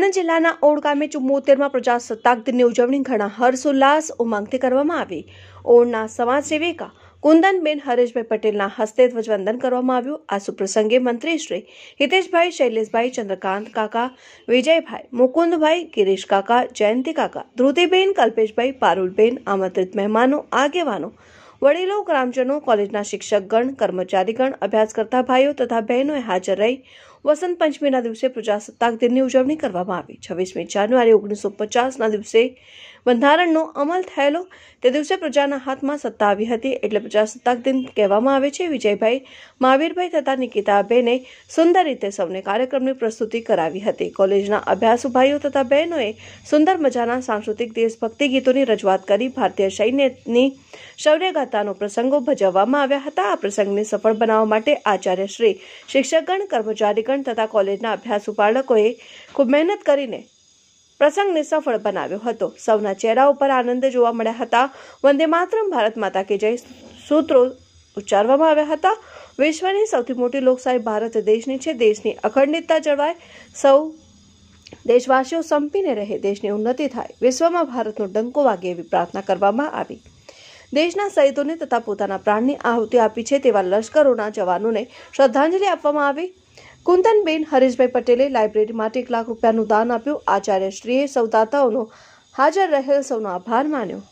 આણંદ જિલ્લાના ઓડ ગામે ચુમ્મોતેરમાં પ્રજાસત્તાક દિનની ઉજવણી ઘણા હર્ષોલ્લાસ ઉમંગથી કરવામાં આવી ઓડના સમાજ સેવિકા કુંદનબેન હરેશભાઈ પટેલના હસ્તે ધ્વજવંદન કરવામાં આવ્યું આ સુપ્રસંગે મંત્રીશ્રી હિતેશભાઈ શૈલેષભાઈ ચંદ્રકાંત કાકા વિજયભાઈ મુકુંદભાઈ ગિરીશ કાકા જયંતિ કાકા ધ્રુતિબેન કલ્પેશભાઈ પારુલબેન આમંત્રિત મહેમાનો આગેવાનો વડીલો ગ્રામજનો કોલેજના શિક્ષકગણ કર્મચારીગણ અભ્યાસ કરતા ભાઈઓ તથા બહેનોએ હાજર રહી વસંત પંચમીના દિવસે પ્રજાસત્તાક દિનની ઉજવણી કરવામાં આવી છવ્વીસમી જાન્યુઆરી ઓગણીસો પચાસના દિવસે બંધારણનો અમલ થયેલો તે દિવસે પ્રજાના હાથમાં સત્તા આવી હતી એટલે પ્રજાસત્તાક દિન કહેવામાં આવે છે વિજયભાઈ મહાવીરભાઈ તથા નિકિતાબેને સુંદર રીતે સૌને કાર્યક્રમની પ્રસ્તુતિ કરાવી હતી કોલેજના અભ્યાસુ ભાઈઓ તથા બહેનોએ સુંદર મજાના સાંસ્કૃતિક દેશભક્તિ ગીતોની રજૂઆત કરી ભારતીય સૈન્યની શૌર્યગાથાનો પ્રસંગો ભજવવામાં આવ્યા હતા આ પ્રસંગને સફળ બનાવવા માટે આચાર્ય શ્રી શિક્ષકગણ કર્મચારીગણ તથા કોલેજના અભ્યાસુ બાળકોએ ખૂબ મહેનત કરીને પ્રસંગને સફળ બનાવ્યો હતો સૌના ચહેરા ઉપર આનંદ જોવા મળ્યા હતા વંદે માતરમ ભારત માતા કે જય સૂત્રો ઉચ્ચારવામાં આવ્યા હતા વિશ્વની સૌથી મોટી લોકશાહી ભારત દેશની છે દેશની અખંડિતતા જળવાય સૌ દેશવાસીઓ સંપીને રહે દેશની ઉન્નતિ થાય વિશ્વમાં ભારતનો ડંકો વાગે એવી પ્રાર્થના કરવામાં આવી દેશના શહીદોને તથા પોતાના પ્રાણની આહુતિ આપી છે તેવા લશ્કરોના જવાનોને શ્રદ્ધાંજલિ આપવામાં આવી કુંદનબેન હરેશભાઈ પટેલે લાઇબ્રેરી માટે એક લાખ રૂપિયાનું દાન આપ્યું આચાર્યશ્રીએ સૌદાતાઓનો હાજર રહેલ સૌનો આભાર માન્યો